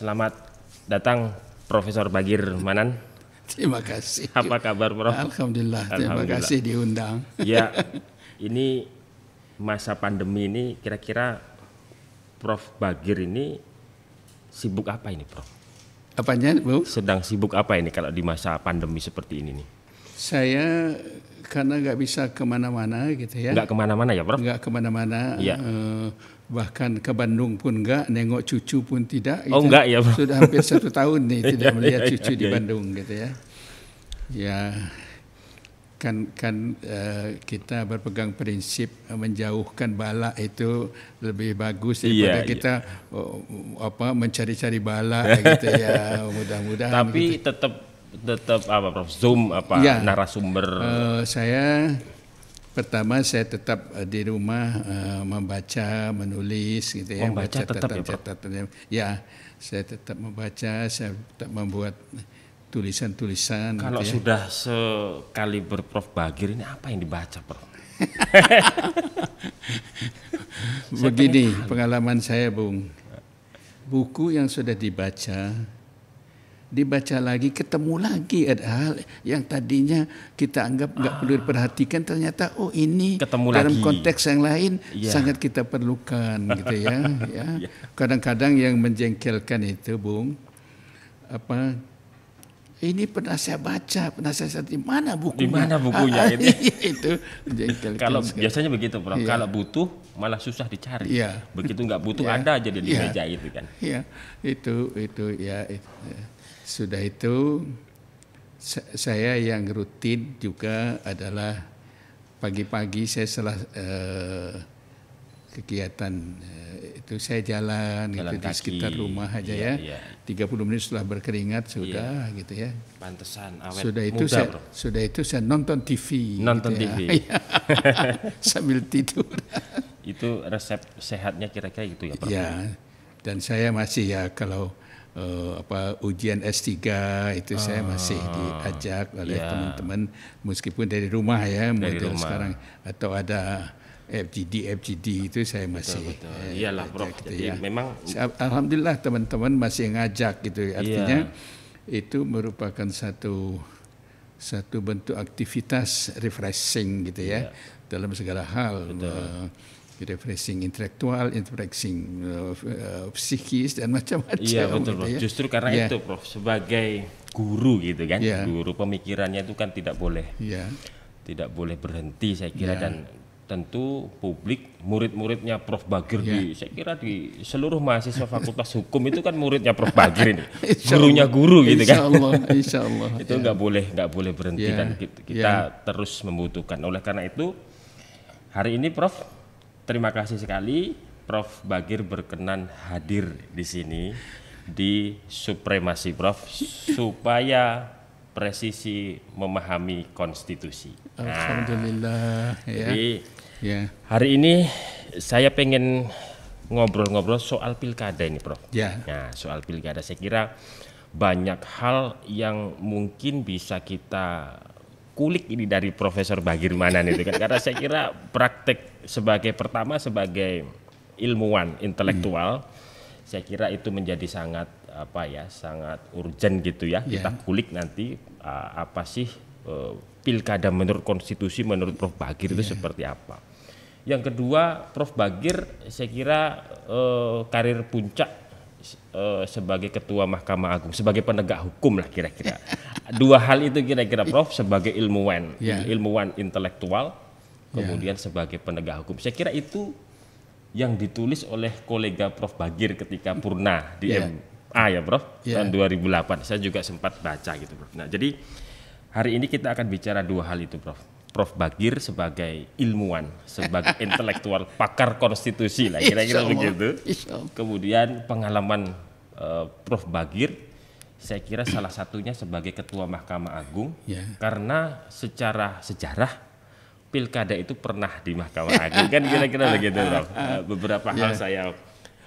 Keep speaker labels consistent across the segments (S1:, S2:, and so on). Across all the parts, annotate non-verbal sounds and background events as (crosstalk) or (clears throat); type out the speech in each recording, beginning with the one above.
S1: Selamat datang Profesor Bagir Manan. Terima kasih. Apa kabar Prof? Alhamdulillah, Alhamdulillah. terima kasih diundang. Ya, (laughs) ini masa pandemi ini kira-kira Prof Bagir ini sibuk apa ini Prof? Apanya Bu? Sedang sibuk apa ini kalau di masa pandemi seperti ini nih?
S2: Saya karena nggak bisa kemana-mana gitu ya. Nggak
S1: kemana-mana ya Prof? Nggak
S2: kemana-mana. Ya. Uh, bahkan ke Bandung pun enggak, nengok cucu pun tidak. Oh gitu. enggak ya. Bro. Sudah hampir satu (laughs) tahun nih iya, tidak melihat iya, iya, cucu di Bandung gitu ya. Ya kan kan uh, kita berpegang prinsip menjauhkan bala itu lebih bagus daripada yeah, kita yeah. Oh, uh, oh, apa mencari-cari bala (laughs) gitu ya mudah-mudahan tapi
S1: gitu. tetap tetap apa prof zoom apa yeah. narasumber
S2: uh, saya pertama saya tetap eh, di rumah uh, membaca, menulis gitu ya, membaca tetap, tetap ya, Ya, saya tetap membaca, saya tetap membuat tulisan-tulisan. Gitu Kalau gitu ya. sudah
S1: sekali berprof Bagir ini apa yang dibaca, Prof? (laughs)
S2: Begini pengalaman saya, Bung. Buku yang sudah dibaca dibaca lagi ketemu lagi ada hal yang tadinya kita anggap nggak ah. perlu diperhatikan ternyata oh ini ketemu dalam lagi. konteks yang lain yeah. sangat kita perlukan gitu ya (laughs) ya iya. kadang-kadang yang menjengkelkan itu Bung apa ini pernah saya baca, pernah saya di mana buku Di mana bukunya ah, ah, ini?
S1: (laughs) itu menjengkelkan Kalau biasanya begitu, bro Yeah. Kalau butuh malah susah dicari. Yeah. Begitu nggak butuh yeah. ada aja di yeah. meja itu kan.
S2: Iya, yeah. itu itu ya. Itu, ya. Sudah itu saya yang rutin juga adalah pagi-pagi saya setelah eh, kegiatan eh, itu saya jalan, jalan gitu di sekitar rumah aja iya, ya. Iya. 30 menit setelah berkeringat iya. sudah iya. gitu ya. Pantesan awet sudah itu muda, saya, bro. Sudah itu saya nonton TV. Nonton gitu TV. Ya. (laughs) Sambil tidur. itu resep sehatnya kira-kira gitu ya, Ya. Dan saya masih ya kalau uh, apa ujian S3 itu saya ah, masih diajak oleh teman iya. teman-teman meskipun dari rumah ya dari rumah. sekarang atau ada FGD FGD itu saya masih betul, betul. Eh, gitu jadi ya. memang alhamdulillah teman-teman masih ngajak gitu ya. iya. artinya yeah. itu merupakan satu satu bentuk aktivitas refreshing gitu ya yeah. dalam segala hal betul. Eh, refreshing intelektual, refreshing uh, uh, psikis dan (laughs) macam-macam. Iya betul gitu, Ya. Justru karena yeah. itu
S1: Prof sebagai guru gitu kan, yeah. guru pemikirannya itu kan tidak boleh, yeah. tidak boleh berhenti saya kira yeah. dan tentu publik murid-muridnya Prof Bagir yeah. di iya. saya kira di seluruh mahasiswa Fakultas Hukum itu kan muridnya Prof Bagir ini (laughs) gurunya guru gitu kan Insya Allah, Insya Allah. (laughs) itu nggak yeah. boleh nggak boleh berhenti yeah. dan kita yeah. terus membutuhkan oleh karena itu hari ini Prof terima kasih sekali Prof Bagir berkenan hadir di sini di Supremasi Prof supaya presisi memahami konstitusi. Nah, Alhamdulillah. Nah, ya. Jadi ya. hari ini saya pengen ngobrol-ngobrol soal pilkada ini, Prof. Ya. Nah, soal pilkada saya kira banyak hal yang mungkin bisa kita kulik ini dari Profesor Bagirmanan itu kan karena saya kira praktek sebagai pertama sebagai ilmuwan intelektual hmm. saya kira itu menjadi sangat apa ya sangat urgent gitu ya yeah. kita ya. kulik nanti uh, apa sih uh, pilkada menurut konstitusi menurut Prof Bagir yeah. itu ya. seperti apa yang kedua Prof Bagir saya kira uh, karir puncak Eh, sebagai ketua Mahkamah Agung, sebagai penegak hukum lah kira-kira. Dua hal itu kira-kira Prof sebagai ilmuwan, yeah. ilmuwan intelektual, ya. kemudian yeah. sebagai penegak hukum. Saya kira itu yang ditulis oleh kolega Prof Bagir ketika purna di yeah. MA ya Prof yeah. tahun 2008. Saya juga sempat baca gitu Prof. Nah, jadi hari ini kita akan bicara dua hal itu Prof Prof Bagir sebagai ilmuwan, sebagai (laughs) intelektual, pakar konstitusi lah kira-kira begitu. Kemudian pengalaman uh, Prof Bagir saya kira salah satunya sebagai ketua Mahkamah Agung yeah. karena secara sejarah pilkada itu pernah di Mahkamah Agung kan kira-kira (laughs) begitu Prof. Eh, beberapa yeah. hal ya. saya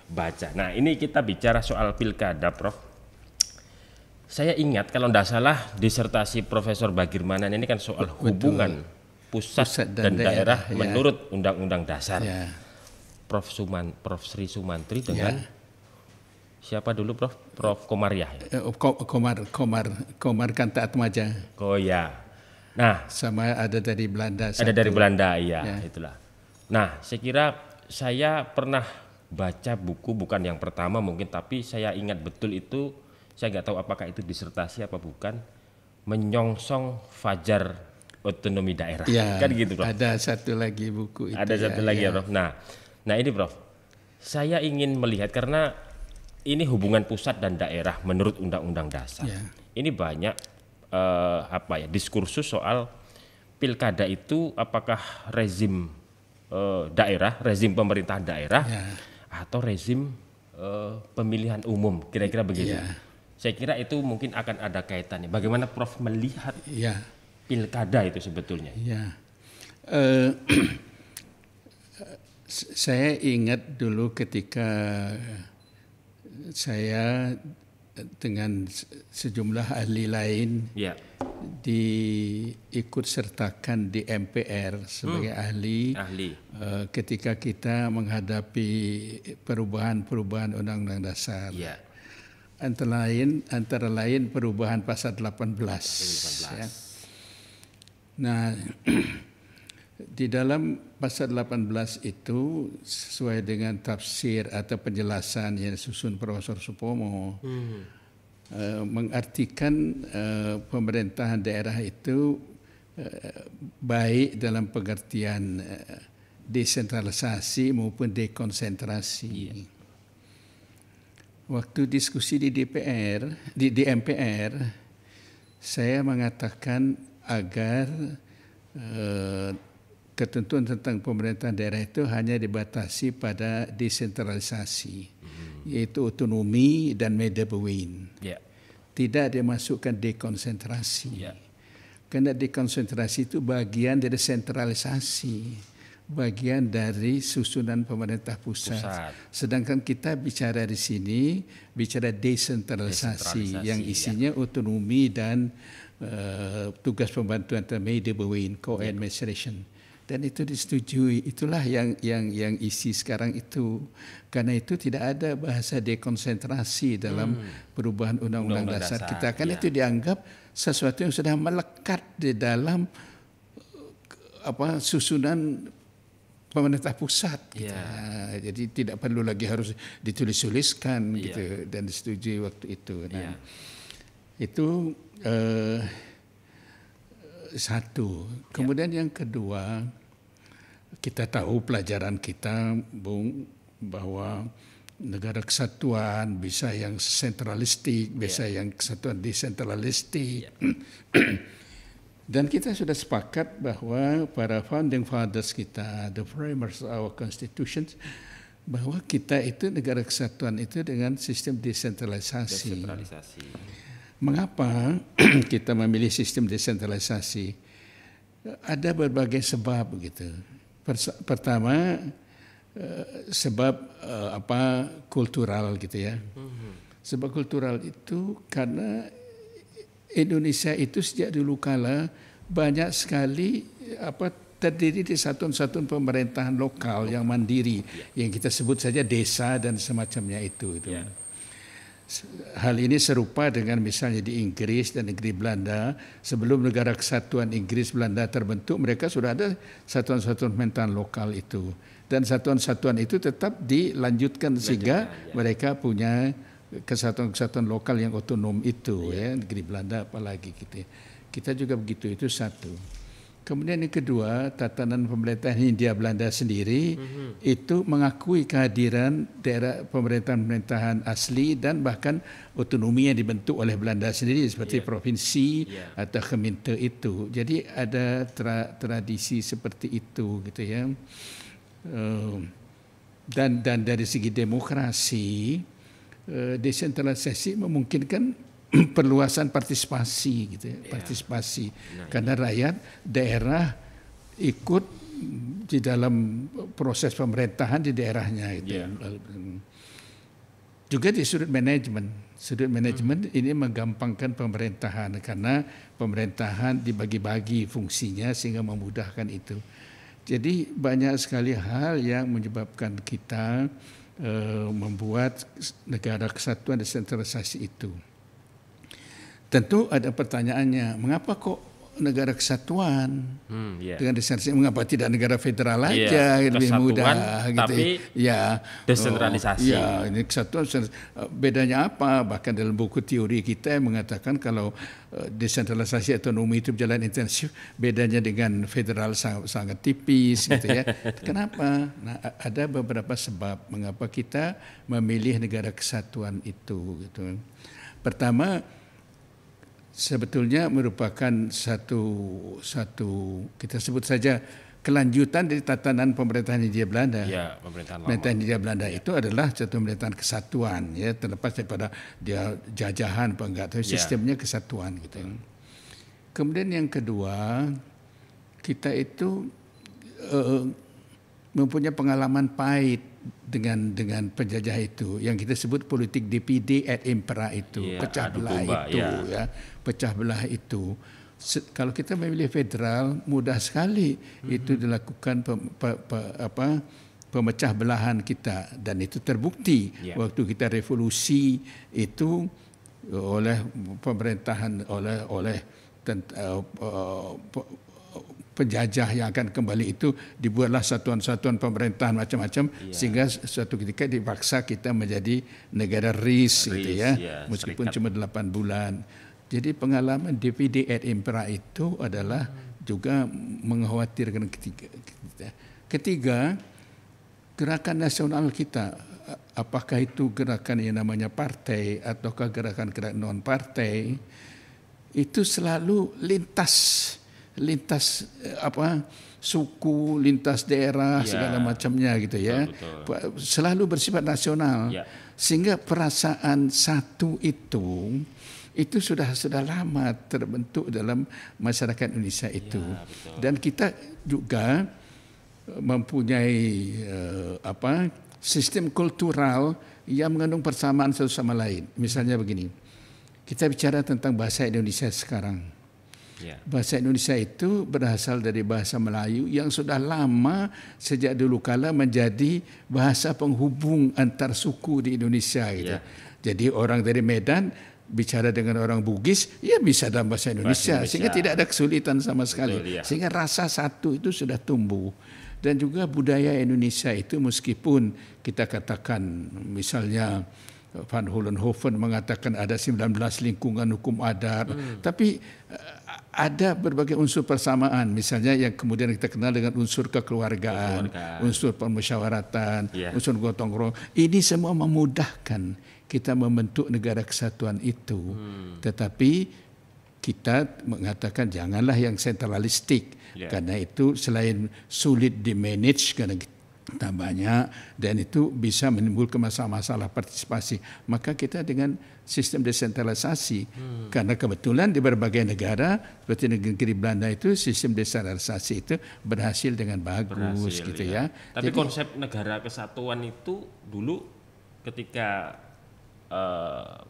S1: baca. Nah, ini kita bicara soal pilkada Prof saya ingat kalau tidak salah disertasi Profesor Bagirmanan ini kan soal hubungan Betul pusat, pusat dan, dan daerah, daerah ya. menurut Undang-Undang Dasar. Ya. Prof. Suman, Prof. Sri Sumantri ya. dengan ya. siapa dulu Prof? Prof. Komariah.
S2: Ya? Eh, oh, Komar, Komar, Komar taat maja. Oh ya. Nah, sama ada dari Belanda. Satu. Ada dari Belanda, iya, ya.
S1: itulah. Nah, saya kira saya pernah baca buku bukan yang pertama mungkin, tapi saya ingat betul itu. Saya nggak tahu apakah itu disertasi apa bukan. Menyongsong Fajar otonomi daerah. Ya, kan gitu, Prof. Ada satu lagi buku itu. Ada ya, satu lagi ya, Prof. Nah, nah ini Prof. Saya ingin melihat karena ini hubungan pusat dan daerah menurut undang-undang dasar. Ya. Ini banyak uh, apa ya diskursus soal pilkada itu apakah rezim uh, daerah, rezim pemerintah daerah ya. atau rezim uh, pemilihan umum, kira-kira begitu. Ya. Saya kira itu mungkin akan ada kaitannya. Bagaimana Prof melihat ya pilkada itu sebetulnya? Ya, uh,
S2: (clears throat) saya ingat dulu ketika saya eh, dengan sejumlah ahli lain ya. diikut sertakan di MPR sebagai hmm. ahli, ahli. Uh, ketika kita menghadapi perubahan-perubahan undang-undang dasar. Ya antara lain antara lain perubahan pasal 18, 18. Ya. Nah, (clears throat) di dalam pasal 18 itu sesuai dengan tafsir atau penjelasan yang susun Profesor Supomo hmm. uh, mengartikan uh, pemerintahan daerah itu uh, baik dalam pengertian uh, desentralisasi maupun dekonsentrasi. Yeah. Waktu diskusi di DPR, di DMPR, saya mengatakan agar eh, ketentuan tentang pemerintahan daerah itu hanya dibatasi pada desentralisasi, hmm. yaitu otonomi dan media bewin. Yeah. Tidak dimasukkan dekonsentrasi. Yeah. Karena dekonsentrasi itu bagian dari sentralisasi bagian dari susunan pemerintah pusat. pusat. Sedangkan kita bicara di sini bicara desentralisasi, desentralisasi yang isinya otonomi dan Eh, tugas pembantu antara media berwain, co-administration. Ya. Dan itu disetujui. Itulah yang yang yang isi sekarang itu. Karena itu tidak ada bahasa dekonsentrasi dalam hmm. perubahan undang-undang dasar, dasar kita. kan yeah. itu dianggap sesuatu yang sudah melekat di dalam eh, apa susunan pemerintah pusat kita. Ya. Yeah. Jadi tidak perlu lagi harus ditulis-tuliskan yeah. gitu ya. dan disetujui waktu itu. Nah, yeah. itu eh, satu. Kemudian ya. yang kedua, kita tahu pelajaran kita, Bung, bahwa negara kesatuan bisa yang sentralistik, bisa iya. yang kesatuan desentralistik. Ya. (clears throat) Dan kita sudah sepakat bahwa para founding fathers kita, the framers of our constitutions, bahwa kita itu negara kesatuan itu dengan sistem desentralisasi.
S1: desentralisasi.
S2: Mengapa (clears throat) kita memilih sistem desentralisasi? Ada berbagai sebab gitu. Pertama eh, sebab eh, apa kultural gitu ya. Mm-hmm. Sebab kultural itu karena Indonesia itu sejak dulu kala banyak sekali apa terdiri di satu-satu pemerintahan lokal yang mandiri ya. yang kita sebut saja desa dan semacamnya itu itu. Yeah. Hal ini serupa dengan misalnya di Inggris dan negeri Belanda. Sebelum negara kesatuan Inggris Belanda terbentuk, mereka sudah ada satuan-satuan mental lokal itu. Dan satuan-satuan itu tetap dilanjutkan sehingga ya. mereka punya kesatuan-kesatuan lokal yang otonom itu iya. ya negeri Belanda apalagi kita. Gitu ya. Kita juga begitu itu satu. Kemudian yang kedua, tatanan pemerintahan Hindia Belanda sendiri mm-hmm. itu mengakui kehadiran daerah pemerintahan-pemerintahan asli dan bahkan otonomi yang dibentuk oleh Belanda sendiri seperti yeah. provinsi yeah. atau keminta itu. Jadi ada tra- tradisi seperti itu gitu ya. Um, dan dan dari segi demokrasi, uh, desentralisasi memungkinkan (clears throat) perluasan partisipasi gitu ya, iya. partisipasi nah, karena iya. rakyat daerah ikut di dalam proses pemerintahan di daerahnya itu. Yeah. Juga di sudut manajemen. Sudut manajemen hmm. ini menggampangkan pemerintahan karena pemerintahan dibagi-bagi fungsinya sehingga memudahkan itu. Jadi banyak sekali hal yang menyebabkan kita eh, membuat negara kesatuan desentralisasi itu tentu ada pertanyaannya, mengapa kok negara kesatuan
S1: hmm, yeah. dengan
S2: desentralisasi mengapa tidak negara federal iya, aja yeah, lebih mudah gitu ya. ya desentralisasi oh, ya ini kesatuan eh, bedanya apa bahkan dalam buku teori kita mengatakan kalau eh, desentralisasi otonomi itu berjalan intensif bedanya dengan federal sangat, sangat tipis gitu ya (laughs) kenapa nah ada beberapa sebab mengapa kita memilih negara kesatuan itu gitu pertama sebetulnya merupakan satu satu kita sebut saja kelanjutan dari tatanan pemerintahan Hindia Belanda. Ya,
S1: pemerintahan, lama. pemerintahan
S2: Hindia Belanda ya. itu adalah satu pemerintahan kesatuan ya, terlepas daripada dia jajahan apa enggak, tapi ya. sistemnya kesatuan gitu. Hmm. Kemudian yang kedua, kita itu uh, mempunyai pengalaman pahit dengan dengan penjajah itu yang kita sebut politik DPD at Impera itu yeah, pecah belah kubah, itu yeah. ya pecah belah itu Se- kalau kita memilih federal mudah sekali mm-hmm. itu dilakukan pe- pe- pe- apa pemecah belahan kita dan itu terbukti yeah. waktu kita revolusi itu oleh pemerintahan oleh oleh tent- uh, uh, penjajah yang akan kembali itu dibuatlah satuan-satuan pemerintahan macam-macam yeah. sehingga suatu ketika dipaksa kita menjadi negara RIS, gitu ya yeah, meskipun serikat. cuma 8 bulan. Jadi pengalaman DPD at Impera itu adalah juga mengkhawatirkan ketiga. Ketiga, gerakan nasional kita apakah itu gerakan yang namanya partai ataukah gerakan-gerakan non partai itu selalu lintas lintas eh, apa suku, lintas daerah ya. segala macamnya gitu ya. Betul, betul. Selalu bersifat nasional. Ya. Sehingga perasaan satu itu itu sudah sudah lama terbentuk dalam masyarakat Indonesia itu. Ya, Dan kita juga eh, mempunyai uh, apa sistem kultural yang mengandung persamaan satu sama lain. Misalnya begini. Kita bicara tentang bahasa Indonesia sekarang Yeah. Bahasa Indonesia itu berasal dari bahasa Melayu yang sudah lama sejak dulu kala menjadi bahasa penghubung antar suku di Indonesia gitu. Yeah. Jadi orang dari Medan bicara dengan orang Bugis ya bisa dalam bahasa Indonesia, bahasa Indonesia. sehingga tidak ada kesulitan sama sekali. Betul, ya. Sehingga rasa satu itu sudah tumbuh dan juga budaya Indonesia itu meskipun kita katakan misalnya Van Holenhoven mengatakan ada 19 lingkungan hukum adat, hmm. tapi eh, ada berbagai unsur persamaan, misalnya yang kemudian kita kenal dengan unsur kekeluargaan, unsur permusyawaratan, yeah. unsur gotong royong. Ini semua memudahkan kita membentuk negara kesatuan itu. Hmm. Tetapi kita mengatakan janganlah yang sentralistik, yeah. karena itu selain sulit dimanage karena kita tambahnya dan itu bisa menimbulkan masalah-masalah partisipasi. Maka kita dengan sistem desentralisasi hmm. karena kebetulan di berbagai negara seperti negeri Belanda itu sistem desentralisasi itu berhasil dengan bagus berhasil, gitu ya. ya. Tapi Jadi, konsep
S1: negara kesatuan itu dulu ketika uh,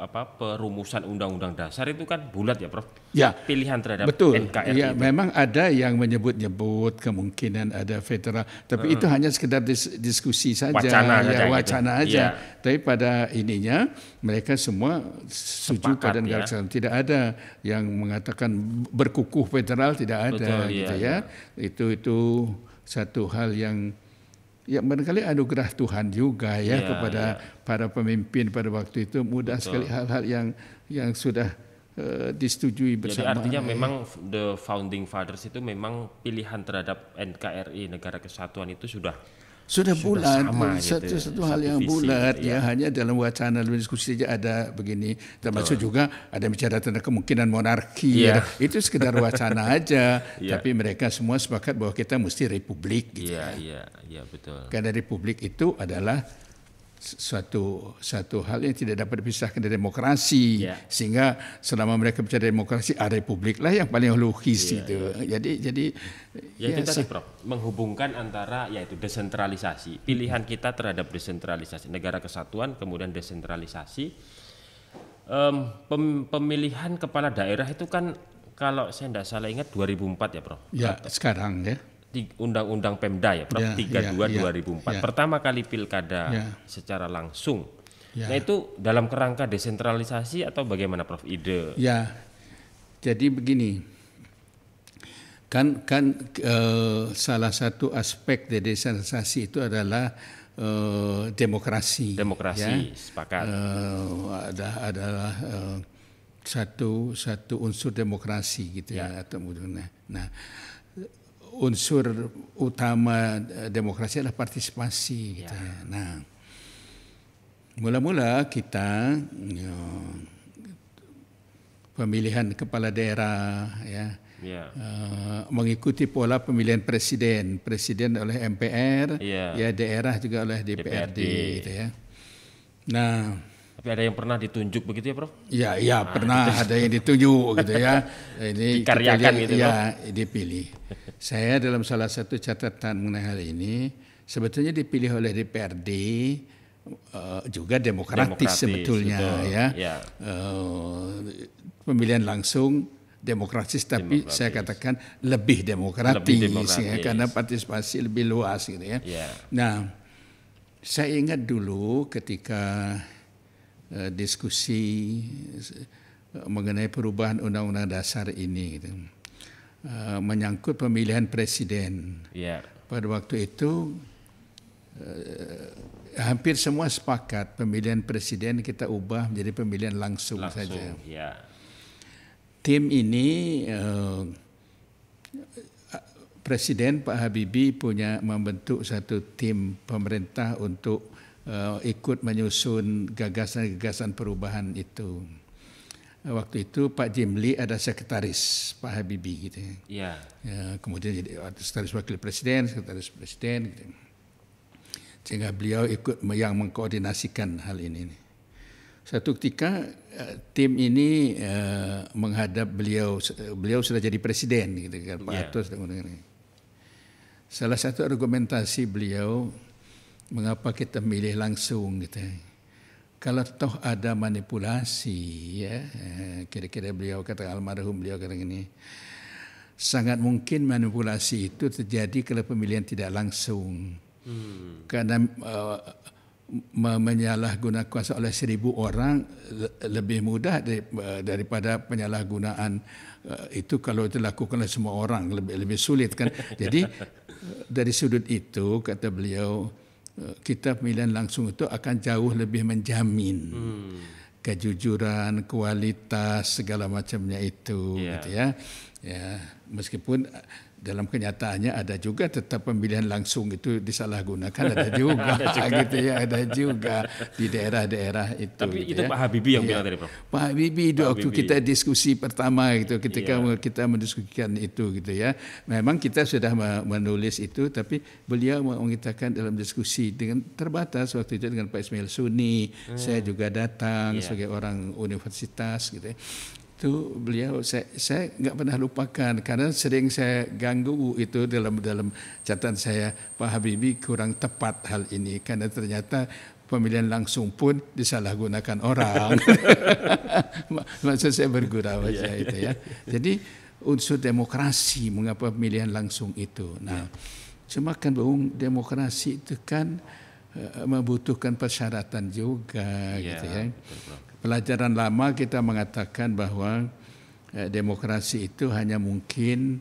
S1: apa perumusan undang-undang dasar itu kan bulat ya Prof. Ya. Pilihan terhadap Betul. NKRI. Ya, itu.
S2: memang ada yang menyebut-nyebut kemungkinan ada federal, tapi hmm. itu hanya sekedar dis diskusi saja, wacana ya, saja gitu. wacana gitu. aja. Ya. Tapi pada ininya mereka semua setuju Sepakat, pada negara ya. Tidak ada yang mengatakan berkukuh federal tidak ada Betul, iya, gitu ya. ya. Itu itu satu hal yang ya barangkali anugerah Tuhan juga ya, yeah, kepada yeah. para pemimpin pada waktu itu mudah Betul. sekali hal-hal yang yang sudah uh, disetujui bersama. Jadi artinya ya. memang
S1: the founding fathers itu memang pilihan terhadap NKRI negara kesatuan itu sudah sudah, bulat satu gitu, satu ya. hal yang bulat
S2: gitu ya. ya hanya dalam wacana dalam diskusi saja ada begini termasuk Betul. juga ada bicara tentang kemungkinan monarki ya. ya. itu sekedar wacana (laughs) aja ya. tapi mereka semua sepakat bahwa kita mesti republik gitu. Iya, ya. iya, iya betul. Karena republik itu adalah suatu satu hal yang tidak dapat dipisahkan dari demokrasi yeah. sehingga selama mereka bicara demokrasi ada republik lah yang paling logis yeah, itu yeah. Iya. jadi
S1: jadi ya, ya tadi, sih prof menghubungkan antara yaitu desentralisasi pilihan kita terhadap desentralisasi negara kesatuan kemudian desentralisasi um, pem, pemilihan kepala daerah itu kan kalau saya tidak salah ingat 2004 ya prof ya sekarang ya Undang-Undang Pemda ya, Prof. yeah, 32 yeah, 2004. Yeah. Pertama kali pilkada yeah. secara langsung. Yeah. Nah itu dalam kerangka desentralisasi atau bagaimana Prof ide? Ya. Jadi begini.
S2: Kan kan e, salah satu aspek dari desentralisasi itu adalah e, demokrasi. Demokrasi, ya. sepakat. E, ada adalah e, satu satu unsur demokrasi gitu ya, ya atau nah unsur utama eh, demokrasi adalah partisipasi. Ya. Gitu ya. Nah, mula-mula kita ya, pemilihan kepala daerah, ya, ya. Uh, mengikuti pola pemilihan presiden, presiden oleh MPR, ya, ya
S1: daerah juga oleh DPRD, DPRD. Gitu ya. Nah tapi ada yang pernah ditunjuk begitu ya, Prof? Iya, iya, nah, pernah gitu. ada yang ditunjuk gitu ya. (laughs) Ini dikaryakan kita, gitu, ya,
S2: dipilih. Saya dalam salah satu catatan mengenai hal ini sebetulnya dipilih oleh DPRD uh, eh, juga demokratis, demokratis sebetulnya betul, ya. ya. Uh, pemilihan langsung demokratis tapi demokratis. saya katakan lebih demokratis, lebih demokratis. Ya, karena partisipasi lebih luas gitu ya. Yeah. Nah, saya ingat dulu ketika Eh, diskusi eh, mengenai perubahan undang-undang dasar ini gitu. Eh, menyangkut pemilihan presiden. Yeah. Pada waktu itu hampir semua sepakat pemilihan presiden kita ubah menjadi pemilihan langsung, langsung saja. Yeah. Tim ini presiden Pak Habibie punya membentuk satu tim pemerintah untuk uh, ikut menyusun gagasan-gagasan perubahan itu. Eh, waktu itu Pak Jimli ada sekretaris Pak Habibie gitu ya. Yeah. Ya, kemudian jadi sekretaris wakil presiden, sekretaris presiden gitu. Sehingga beliau ikut yang mengkoordinasikan hal ini. Satu ketika eh, tim ini uh, menghadap beliau, beliau sudah jadi presiden gitu kan Pak yeah. Iya. Atos. Salah satu argumentasi beliau mengapa kita milih langsung kita? Ya? kalau toh ada manipulasi ya eh, kira-kira beliau kata almarhum beliau kata ini sangat mungkin manipulasi itu terjadi kalau pemilihan tidak langsung hmm. karena uh, eh, menyalahgunakan kuasa oleh seribu orang lebih mudah eh, daripada penyalahgunaan uh, itu kalau dilakukan oleh semua orang lebih lebih sulit kan (laughs) jadi dari sudut itu kata beliau kita pemilihan langsung itu akan jauh lebih menjamin hmm. kejujuran, kualitas segala macamnya itu, yeah. gitu ya. Ya, meskipun dalam kenyataannya ada juga tetap pemilihan langsung itu disalahgunakan ada (laughs) juga, ada juga. gitu ya ada juga di daerah-daerah itu. Tapi gitu itu ya. Pak Habibie yang ya. bilang tadi Prof. Pak Habibie itu waktu kita diskusi pertama gitu ketika ya. kita mendiskusikan itu gitu ya. Memang kita sudah menulis itu tapi beliau mengatakan dalam diskusi dengan terbatas waktu itu dengan Pak Ismail Suni, hmm. saya juga datang ya. sebagai orang universitas gitu ya itu beliau saya saya nggak pernah lupakan karena sering saya ganggu itu dalam dalam catatan saya Pak Habibie kurang tepat hal ini karena ternyata pemilihan langsung pun disalahgunakan orang. (laughs) Maksud saya bergurau iya, aja itu iya, ya. Iya. Jadi unsur demokrasi mengapa pemilihan langsung itu. Nah, cuma kan bung demokrasi itu kan eh, membutuhkan persyaratan juga gitu ya. Betul pelajaran lama kita mengatakan bahwa eh, demokrasi itu hanya mungkin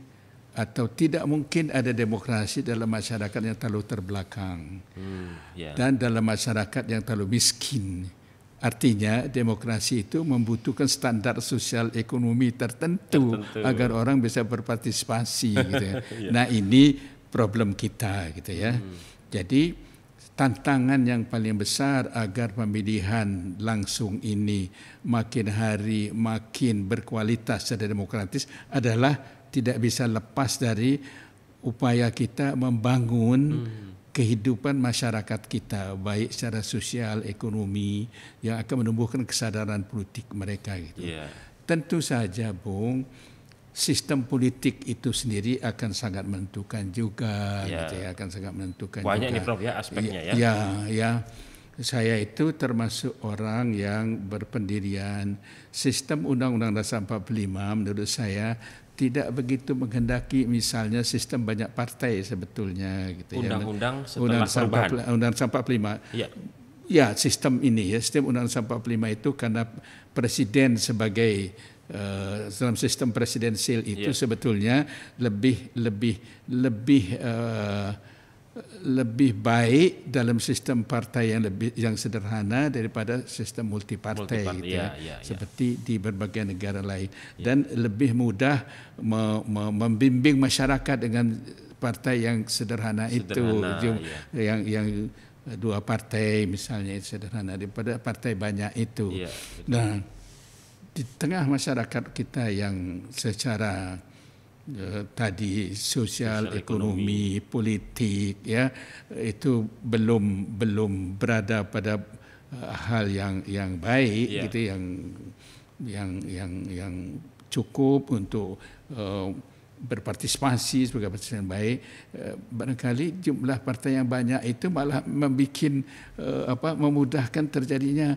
S2: atau tidak mungkin ada demokrasi dalam masyarakat yang terlalu terbelakang hmm, yeah. dan dalam masyarakat yang terlalu miskin. Artinya demokrasi itu membutuhkan standar sosial ekonomi tertentu, tertentu. agar orang bisa berpartisipasi. gitu ya. (laughs) yeah. Nah ini problem kita gitu ya. Hmm. Jadi tantangan yang paling besar agar pemilihan langsung ini makin hari makin berkualitas secara demokratis adalah tidak bisa lepas dari upaya kita membangun hmm. kehidupan masyarakat kita baik secara sosial ekonomi yang akan menumbuhkan kesadaran politik mereka gitu. Yeah. Tentu saja Bung sistem politik itu sendiri akan sangat menentukan juga, ya. gitu ya, akan sangat menentukan Banyak juga. Banyak Prof ya aspeknya ya. Ya, ya. Saya itu termasuk orang yang berpendirian sistem Undang-Undang Dasar 45 menurut saya tidak begitu menghendaki misalnya sistem banyak partai sebetulnya gitu Undang-undang ya. Undang-undang setelah Undang-Undang 45. Ya. Ya, sistem ini ya, sistem Undang-Undang 45 itu karena presiden sebagai uh, dalam sistem presidensil itu yeah. sebetulnya lebih lebih lebih uh, lebih baik dalam sistem partai yang lebih yang sederhana daripada sistem multipartai multi gitu ya, ya, ya, seperti ya. di berbagai negara lain ya. dan lebih mudah me, me, membimbing masyarakat dengan partai yang sederhana, sederhana itu ya. yang yang dua partai misalnya sederhana daripada partai banyak itu. Ya, Nah, di tengah masyarakat kita yang secara uh, tadi sosial, sosial ekonomi, ekonomi, politik ya itu belum belum berada pada uh, hal yang yang baik yeah. gitu yang yang yang yang cukup untuk uh, berpartisipasi sebagai partisipasi yang baik barangkali jumlah partai yang banyak itu malah membuat apa memudahkan terjadinya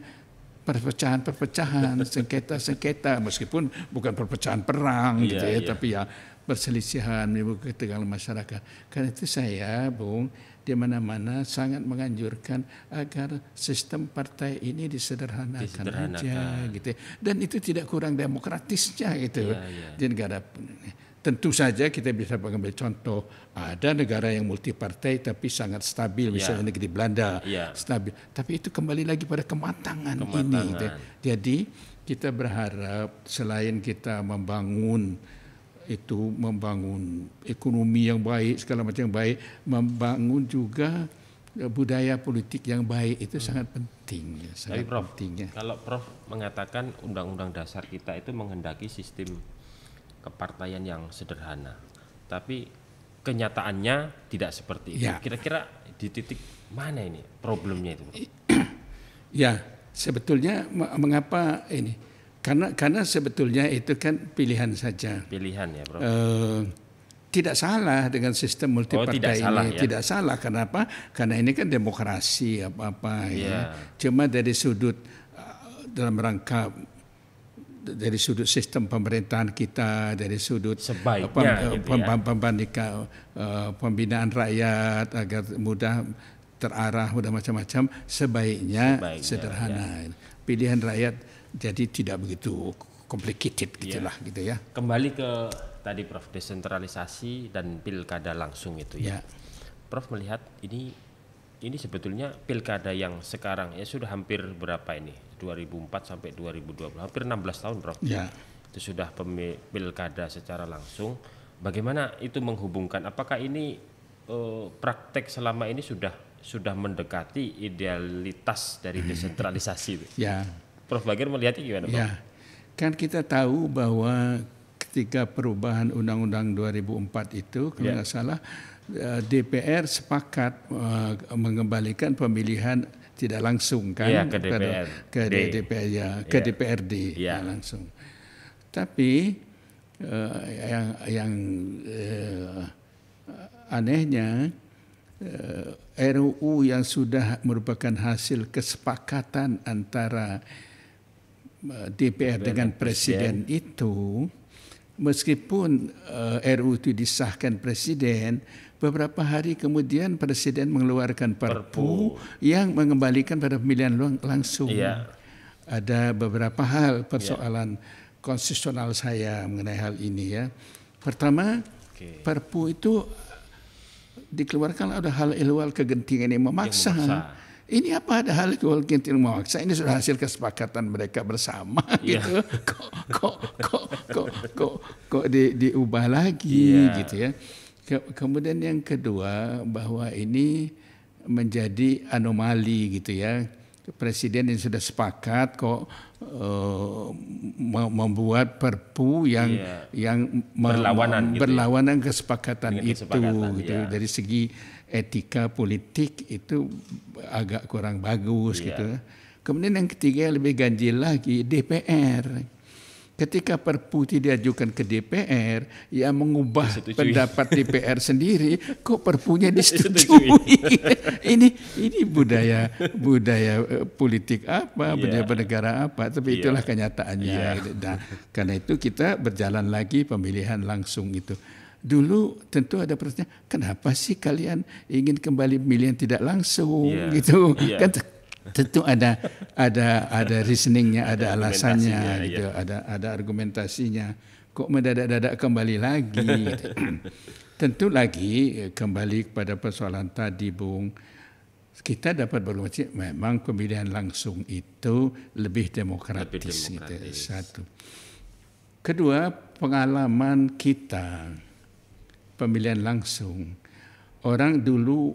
S2: perpecahan-perpecahan, (laughs) sengketa-sengketa, meskipun bukan perpecahan perang iya, gitu ya, yeah. tapi ya perselisihan menimbulkan ketegangan masyarakat. Karena itu saya, Bung, di mana-mana sangat menganjurkan agar sistem partai ini disederhanakan, disederhanakan. aja gitu. Ya. Dan itu tidak kurang demokratisnya gitu yeah, yeah. di negara. Tentu saja kita bisa mengambil contoh ah, ada negara yang multipartai tapi sangat stabil, ya. misalnya yeah. negeri Belanda yeah. stabil. Tapi itu kembali lagi pada kematangan, kematangan. ini. Gitu ya. Jadi kita berharap selain kita membangun itu membangun ekonomi yang baik segala macam yang baik, membangun juga eh, budaya politik yang baik itu hmm. sangat penting. Ya, sangat Prof,
S1: penting kalau Prof mengatakan undang-undang dasar kita itu menghendaki sistem kepartaian yang sederhana. Tapi kenyataannya tidak seperti itu. Ya. Kira-kira ya. di titik mana ini problemnya itu? (clears throat)
S2: ya, sebetulnya mengapa ini? Karena karena sebetulnya itu kan pilihan saja. Pilihan ya, Bro. E, tidak salah dengan sistem multipartai oh, tidak ini. Salah, ya? Tidak salah. Kenapa? Karena ini kan demokrasi apa-apa ya. ya. Cuma dari sudut eh, dalam rangka dari sudut sistem pemerintahan kita, dari sudut Sebaiknya, gitu ya. eh, pembinaan rakyat agar mudah terarah, mudah macam-macam, sebaiknya, sederhana. Ya. Pilihan rakyat jadi tidak begitu komplikated, gitulah ya. gitu ya.
S1: Kembali ke tadi Prof desentralisasi dan pilkada langsung itu ya. ya. Prof melihat ini ini sebetulnya pilkada yang sekarang ya sudah hampir berapa ini? 2004 sampai 2020 hampir 16 tahun Prof. Ya. Itu sudah pilkada secara langsung. Bagaimana itu menghubungkan? Apakah ini eh, praktek selama ini sudah sudah mendekati idealitas dari hmm. desentralisasi Ya. Prof. Bagir melihatnya gimana? Prof? Ya.
S2: Kan kita tahu bahwa ketika perubahan Undang-Undang 2004 itu kalau ya. salah eh, DPR sepakat eh, mengembalikan pemilihan tidak langsung kan ya, ke DPR ke D. DPR ya iya. ke ya. DPRD ya. ya langsung tapi uh, yang yang uh, anehnya uh, eh, RUU yang sudah merupakan hasil kesepakatan antara uh, DPR, DPR dengan presiden, presiden itu meskipun uh, RUU itu disahkan presiden beberapa hari kemudian Presiden mengeluarkan perpu, perpu. yang mengembalikan pada pemilihan langsung. Iya. Ada beberapa hal iya. persoalan konstitusional saya mengenai hal ini ya. Pertama, okay. perpu itu dikeluarkan ada hal ilwal kegentingan yang memaksa. Yang memaksa. Ini apa ada hal ihwal kegentingan memaksa? Ini sudah hasil kesepakatan mereka bersama yeah. (laughs) gitu. Kok kok kok kok kok, kok di, diubah lagi yeah. gitu ya. Ke, kemudian yang kedua bahwa ini menjadi anomali gitu ya. Presiden yang sudah sepakat kok uh, membuat Perpu yang iya. yang berlawanan, gitu ya. berlawanan ya. kesepakatan Dengan itu, kesepakatan, gitu. Ya. Dari segi etika politik itu agak kurang bagus iya. gitu. Kemudian yang ketiga lebih ganjil lagi DPR ketika Perpu tidak diajukan ke DPR, ia mengubah disetujui. pendapat DPR (laughs) sendiri, kok Perpunya disetujui? (laughs) ini ini budaya budaya eh, politik apa, yeah. budaya negara apa? Tapi iya. itulah kenyataannya. Yeah. Nah, karena itu kita berjalan lagi pemilihan langsung itu. Dulu tentu ada pertanyaan, kenapa sih kalian ingin kembali pemilihan tidak langsung yeah. gitu? Yeah. Kan tentu ada ada ada reasoningnya, ada, alasannya iya. gitu, ya. ada ada argumentasinya. Kok mendadak-dadak kembali lagi? gitu. (laughs) tentu lagi eh, kembali kepada persoalan tadi, Bung. Kita dapat berlomba memang pemilihan langsung itu lebih demokratis, lebih gitu. demokratis. Gitu, satu. Kedua, pengalaman kita pemilihan langsung Orang dulu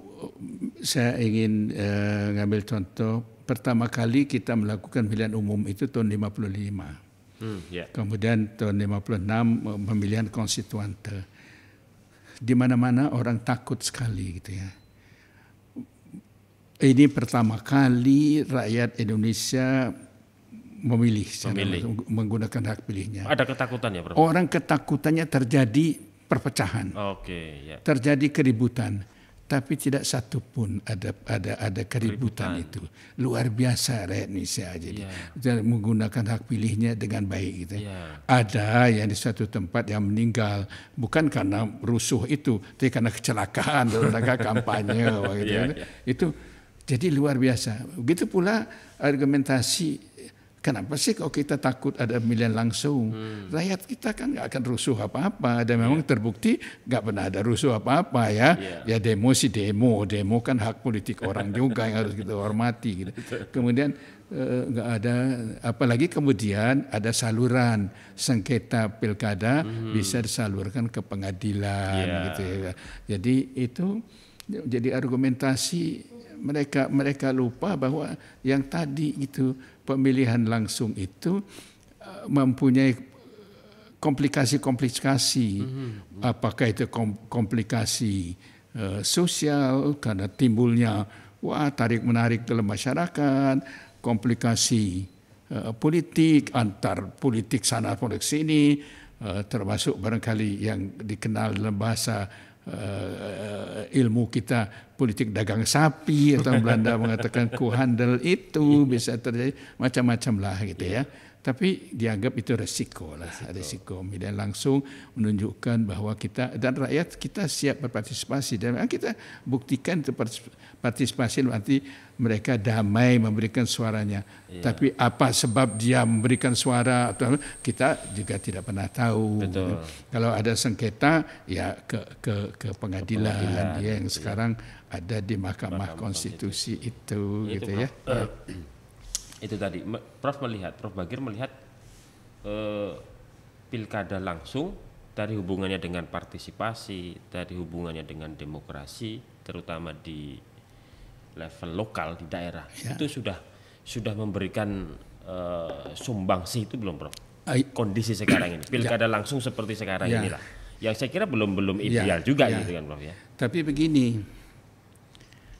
S2: saya ingin uh, ngambil contoh pertama kali kita melakukan pilihan umum itu tahun 55. Hmm, yeah. Kemudian tahun 56 eh, pemilihan konstituante. Di mana-mana orang takut sekali gitu ya. Ini pertama kali rakyat Indonesia memilih, memilih. menggunakan hak pilihnya. Ada ketakutan ya, Prof. Orang ketakutannya terjadi perpecahan. Okay, ya. Terjadi keributan, tapi tidak satu pun ada ada ada keributan, keributan. itu. Luar biasa rakyat Indonesia jadi ya. menggunakan hak pilihnya dengan baik gitu. Ya. ya. Ada yang di suatu tempat yang meninggal bukan karena rusuh itu, tapi karena kecelakaan dalam (laughs) rangka kampanye gitu. Ya, kan. ya. Itu jadi luar biasa. Begitu pula argumentasi Kenapa sih kalau kita takut ada pemilihan langsung? Hmm. Rakyat kita kan nggak akan rusuh apa-apa. Dan iya. memang yeah. terbukti nggak pernah ada rusuh apa-apa ya. Yeah. Ya demo sih demo. Demo kan hak politik orang juga yang harus kita hormati. Gitu. Kemudian eh, nggak uh, ada, apalagi kemudian ada saluran sengketa pilkada hmm. bisa disalurkan ke pengadilan yeah. gitu ya. Jadi itu jadi argumentasi mereka mereka lupa bahwa yang tadi itu pemilihan langsung itu uh, mempunyai uh, komplikasi-komplikasi. Mhm. Apakah itu komplikasi uh, sosial karena timbulnya wah tarik menarik dalam masyarakat, komplikasi politik antar politik sana politik sini, termasuk barangkali yang dikenal dalam bahasa uh, ilmu kita politik dagang sapi atau Belanda mengatakan kuhandel itu iya. bisa terjadi macam-macam lah gitu ya tapi dianggap itu resiko lah resiko, resiko. pemilihan langsung menunjukkan bahwa kita dan rakyat kita siap berpartisipasi dan kita buktikan itu partisipasi nanti mereka damai memberikan suaranya iya. tapi apa sebab dia memberikan suara atau kita juga tidak pernah tahu Betul. kalau ada sengketa ya ke ke ke pengadilan, ke pengadilan ya, yang iya. sekarang ada di Mahkamah, Mahkamah Konstitusi, Konstitusi itu, itu gitu ya.
S1: Uh itu tadi Prof melihat Prof Bagir melihat eh, pilkada langsung dari hubungannya dengan partisipasi dari hubungannya dengan demokrasi terutama di level lokal di daerah ya. itu sudah sudah memberikan eh, sumbangsi itu belum Prof kondisi sekarang ini (clears throat) ya. pilkada ya. langsung seperti sekarang ya. inilah yang saya kira belum belum ya. ideal ya. juga ya. gitu kan Prof ya
S2: tapi begini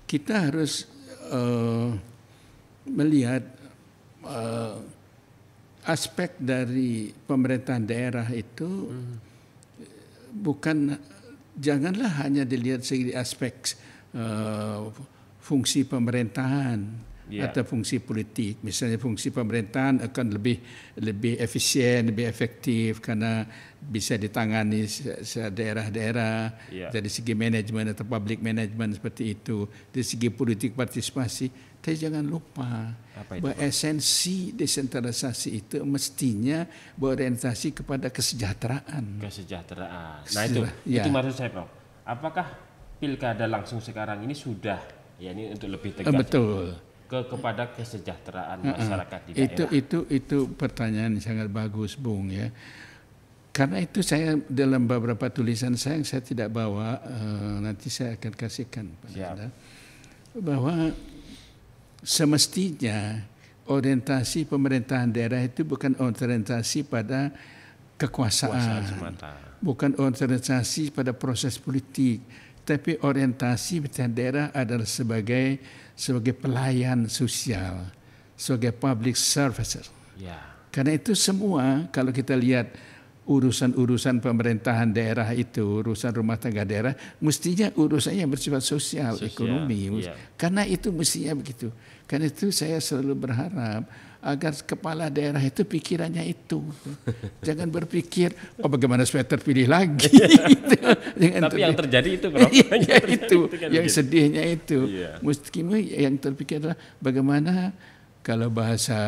S2: kita harus uh, melihat uh, aspek dari pemerintahan daerah itu hmm. bukan janganlah hanya dilihat segi aspek uh, fungsi pemerintahan yeah. atau fungsi politik. Misalnya fungsi pemerintahan akan lebih lebih efisien, lebih efektif karena bisa ditangani daerah-daerah yeah. dari segi manajemen atau public management seperti itu, dari segi politik partisipasi. Tapi jangan lupa bahwa Pak? esensi desentralisasi itu mestinya berorientasi kepada kesejahteraan.
S1: Kesejahteraan. Nah itu ya. itu maksud saya, Prof. Apakah pilkada langsung sekarang ini sudah ya ini untuk lebih eh, tegas. Betul ke kepada kesejahteraan masyarakat di daerah. Itu
S2: itu itu pertanyaan yang sangat bagus, Bung ya. Karena itu saya dalam beberapa tulisan saya yang saya tidak bawa uh, nanti saya akan kasihkan pada Anda bahwa semestinya orientasi pemerintahan daerah itu bukan orientasi pada kekuasaan, kekuasaan bukan orientasi pada proses politik, tapi orientasi pemerintah daerah adalah sebagai sebagai pelayan sosial, sebagai public servicer. Ya. Karena itu semua kalau kita lihat urusan-urusan pemerintahan daerah itu, urusan rumah tangga daerah, mestinya urusannya bersifat sosial, sosial ekonomi. Ya. Karena itu mestinya begitu. Karena itu saya selalu berharap agar kepala daerah itu pikirannya itu. Jangan berpikir oh bagaimana supaya terpilih lagi. Iya. Gitu. Jangan Tapi terpilih. Iya, yang terjadi itu ya, yang itu, itu kan yang gitu. sedihnya itu. Yeah. Mustikimu yang terpikir adalah bagaimana kalau bahasa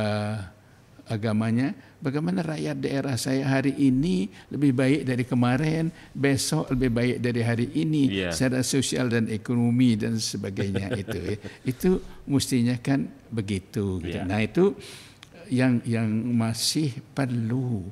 S2: agamanya, bagaimana rakyat daerah saya hari ini lebih baik dari kemarin, besok lebih baik dari hari ini, yeah. secara sosial dan ekonomi dan sebagainya itu. Ya. (laughs) Itu mestinya kan begitu. Gitu. Yeah. Nah itu yang yang masih perlu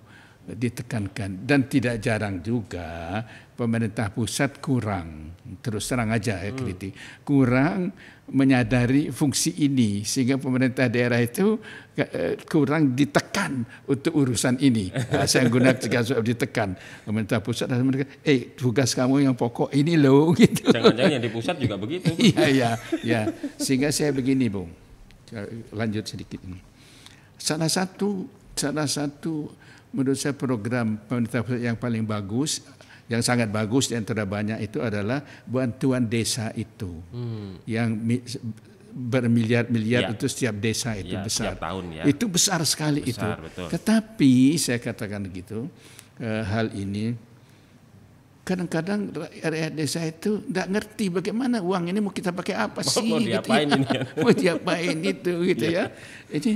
S2: ditekankan dan tidak jarang juga pemerintah pusat kurang terus terang aja ya hmm. kritik kurang menyadari fungsi ini sehingga pemerintah daerah itu eh, kurang ditekan untuk urusan ini (laughs) nah, saya gunakan soal ditekan pemerintah pusat dan mereka eh tugas kamu yang pokok ini loh (laughs) gitu jangan-jangan yang
S1: di pusat juga begitu (laughs) iya iya ya.
S2: sehingga saya begini bung lanjut sedikit ini salah satu salah satu menurut saya program pemerintah pusat yang paling bagus yang sangat bagus dan antara banyak itu adalah bantuan desa itu hmm. yang bermiliar-miliar ya. itu setiap desa itu ya, besar tahun ya. itu besar sekali besar, itu betul. tetapi saya katakan begitu, eh, hal ini kadang-kadang rakyat desa itu tidak ngerti bagaimana uang ini mau kita pakai apa (laughs) sih mau, diapain gitu ya. ini ya? (laughs) mau diapain itu gitu (laughs) ya. ya ini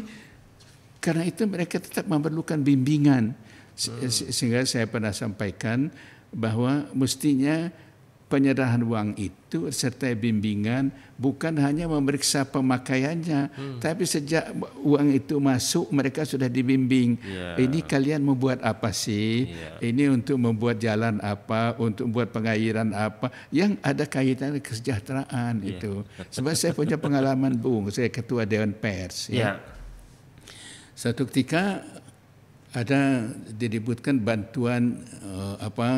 S2: karena itu mereka tetap memerlukan bimbingan. Hmm. Sehingga saya pernah sampaikan bahwa mestinya penyerahan uang itu serta bimbingan bukan hanya memeriksa pemakaiannya, hmm. tapi sejak uang itu masuk mereka sudah dibimbing. Yeah. Ini kalian membuat apa sih? Yeah. Ini untuk membuat jalan apa? Untuk membuat pengairan apa? Yang ada kaitan kesejahteraan yeah. itu. Sebab saya punya pengalaman bung, saya ketua dewan pers. Ya. ya. Satu ketika ada didebutkan bantuan uh, apa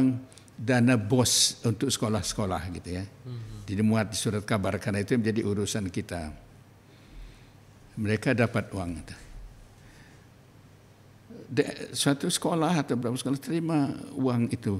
S2: dana bos untuk sekolah-sekolah gitu ya. Hmm. muat surat kabar karena itu menjadi urusan kita. Mereka dapat uang. De, suatu sekolah atau berapa sekolah terima uang itu.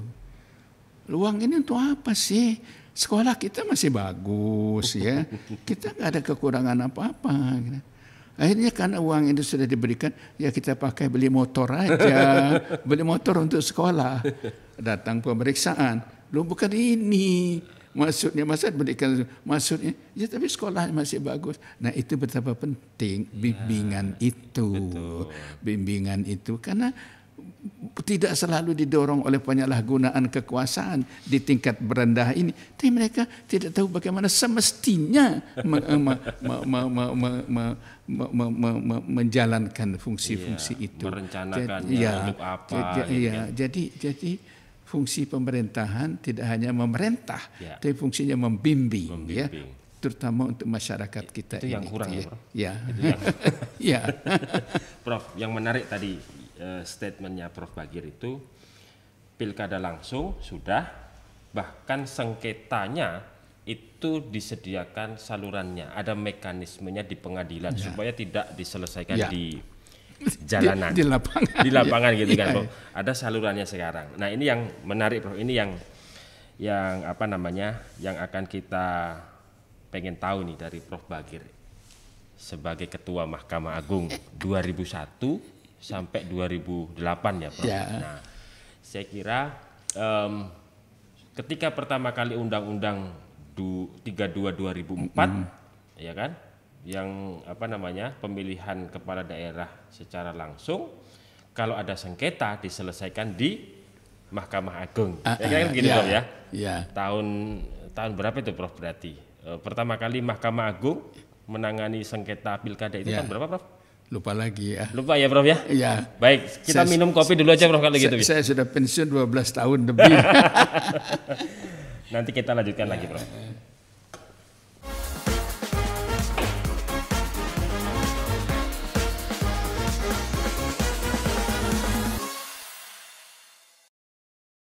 S2: Uang ini untuk apa sih? Sekolah kita masih bagus ya. Kita nggak ada kekurangan apa-apa. Gitu. -apa. Akhirnya karena uang itu sudah diberikan, ya kita pakai beli motor aja, (laughs) beli motor untuk sekolah. Datang pemeriksaan, lu bukan ini maksudnya masa diberikan, maksudnya ya tapi sekolah masih bagus nah itu betapa penting ya, bimbingan itu bimbingan itu karena tidak selalu didorong oleh penyalahgunaan kekuasaan di tingkat berendah ini. Tapi mereka tidak tahu bagaimana semestinya menjalankan fungsi-fungsi itu. Merencanakannya untuk apa. Jadi, ya, jadi, jadi fungsi pemerintahan tidak hanya memerintah, tapi fungsinya membimbing. Ya terutama untuk masyarakat kita itu ini. yang kurang ya, ya. ya.
S1: Prof, yang menarik tadi uh, statementnya Prof. Bagir itu pilkada langsung sudah bahkan sengketanya itu disediakan salurannya ada mekanismenya di pengadilan ya. supaya tidak diselesaikan ya. di (laughs) jalanan di, di lapangan di lapangan gitu (laughs) ya. gitu kan ya. ada salurannya sekarang nah ini yang menarik Prof ini yang yang apa namanya yang akan kita pengen tahu nih dari Prof Bagir sebagai ketua Mahkamah Agung 2001 sampai 2008 ya Prof. Ya. Nah, saya kira um, ketika pertama kali Undang-Undang 32 2004 mm. ya kan yang apa namanya pemilihan kepala daerah secara langsung kalau ada sengketa diselesaikan di Mahkamah Agung. Uh, uh, ya kan ah, begitu ya, Prof ya. ya. Tahun tahun berapa itu Prof berarti? E, pertama kali Mahkamah Agung menangani sengketa pilkada itu ya. tahun berapa Prof? lupa lagi ya. Lupa ya Prof ya? Iya. Baik, kita saya, minum kopi dulu aja Prof kalau gitu, saya, gitu. Saya
S2: sudah pensiun 12 tahun lebih.
S1: (laughs) Nanti kita lanjutkan ya. lagi Prof. Ya, ya.